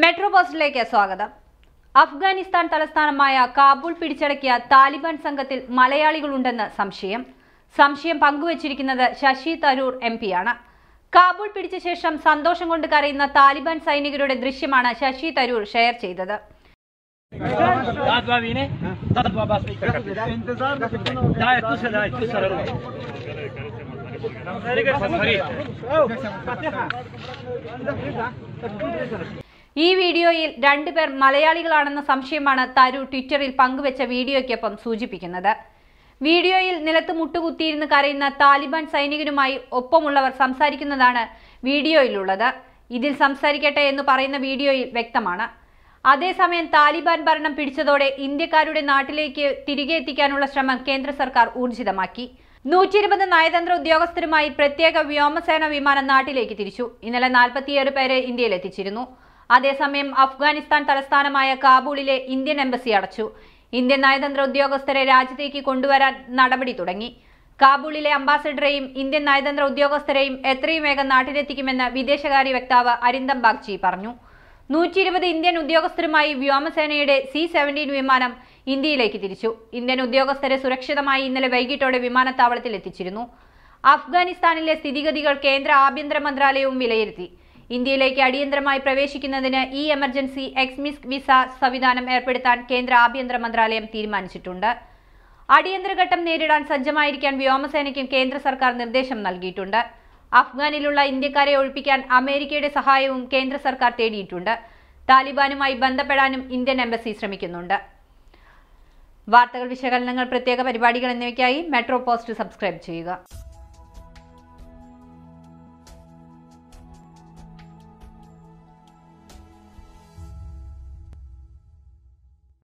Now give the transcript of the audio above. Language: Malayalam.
മെട്രോ പോസ്റ്റിലേക്ക് സ്വാഗതം അഫ്ഗാനിസ്ഥാൻ തലസ്ഥാനമായ കാബൂൾ പിടിച്ചടക്കിയ താലിബാൻ സംഘത്തിൽ മലയാളികളുണ്ടെന്ന് സംശയം സംശയം പങ്കുവച്ചിരിക്കുന്നത് ശശി തരൂർ എം പിയാണ് കാബൂൾ പിടിച്ച ശേഷം സന്തോഷം കൊണ്ട് കരയുന്ന താലിബാൻ സൈനികരുടെ ദൃശ്യമാണ് ശശി തരൂർ ഷെയർ ചെയ്തത് ഈ വീഡിയോയിൽ രണ്ടുപേർ മലയാളികളാണെന്ന സംശയമാണ് തരു ട്വിറ്ററിൽ പങ്കുവച്ച വീഡിയോയ്ക്കൊപ്പം സൂചിപ്പിക്കുന്നത് വീഡിയോയിൽ നിലത്ത് മുട്ടുകുത്തിയിരുന്ന് കരയുന്ന താലിബാൻ സൈനികനുമായി ഒപ്പമുള്ളവർ സംസാരിക്കുന്നതാണ് വീഡിയോയിലുള്ളത് ഇതിൽ സംസാരിക്കട്ടെ എന്ന് പറയുന്ന വീഡിയോയിൽ വ്യക്തമാണ് അതേസമയം താലിബാൻ ഭരണം പിടിച്ചതോടെ ഇന്ത്യക്കാരുടെ നാട്ടിലേക്ക് തിരികെ എത്തിക്കാനുള്ള ശ്രമം കേന്ദ്ര സർക്കാർ ഊർജിതമാക്കി നൂറ്റി ഇരുപത് നയതന്ത്ര ഉദ്യോഗസ്ഥരുമായി പ്രത്യേക വ്യോമസേന വിമാനം നാട്ടിലേക്ക് തിരിച്ചു ഇന്നലെ നാൽപ്പത്തിയേഴ് പേരെ ഇന്ത്യയിലെത്തിച്ചിരുന്നു അതേസമയം അഫ്ഗാനിസ്ഥാൻ തലസ്ഥാനമായ കാബൂളിലെ ഇന്ത്യൻ എംബസി അടച്ചു ഇന്ത്യൻ നയതന്ത്ര ഉദ്യോഗസ്ഥരെ രാജ്യത്തേക്ക് കൊണ്ടുവരാൻ നടപടി തുടങ്ങി കാബൂളിലെ അംബാസഡറെയും ഇന്ത്യൻ നയതന്ത്ര ഉദ്യോഗസ്ഥരെയും എത്രയും വേഗം നാട്ടിലെത്തിക്കുമെന്ന് വിദേശകാര്യ വക്താവ് അരിന്ദം ബാഗ്ചി പറഞ്ഞു നൂറ്റി ഇരുപത് ഇന്ത്യൻ ഉദ്യോഗസ്ഥരുമായി വ്യോമസേനയുടെ സി സെവൻറ്റീൻ വിമാനം ഇന്ത്യയിലേക്ക് തിരിച്ചു ഇന്ത്യൻ ഉദ്യോഗസ്ഥരെ സുരക്ഷിതമായി ഇന്നലെ വൈകിട്ടോടെ വിമാനത്താവളത്തിൽ എത്തിച്ചിരുന്നു അഫ്ഗാനിസ്ഥാനിലെ സ്ഥിതിഗതികൾ കേന്ദ്ര ആഭ്യന്തര മന്ത്രാലയവും വിലയിരുത്തി ഇന്ത്യയിലേക്ക് അടിയന്തരമായി പ്രവേശിക്കുന്നതിന് ഇ എമർജൻസി എക്സ്മിസ് വിസ സംവിധാനം ഏർപ്പെടുത്താൻ കേന്ദ്ര ആഭ്യന്തര മന്ത്രാലയം തീരുമാനിച്ചിട്ടുണ്ട് അടിയന്തരഘട്ടം നേരിടാൻ സജ്ജമായിരിക്കാൻ വ്യോമസേനയ്ക്കും കേന്ദ്ര സർക്കാർ നിർദ്ദേശം നൽകിയിട്ടുണ്ട് അഫ്ഗാനിലുള്ള ഇന്ത്യക്കാരെ ഒഴിപ്പിക്കാൻ അമേരിക്കയുടെ സഹായവും കേന്ദ്ര സർക്കാർ തേടിയിട്ടുണ്ട് താലിബാനുമായി ബന്ധപ്പെടാനും ഇന്ത്യൻ എംബസി ശ്രമിക്കുന്നുണ്ട് വാർത്തകൾ വിശകലനങ്ങൾ പ്രത്യേക പരിപാടികൾ എന്നിവയ്ക്കായി മെട്രോ പോസ്റ്റ് സബ്സ്ക്രൈബ് ചെയ്യുക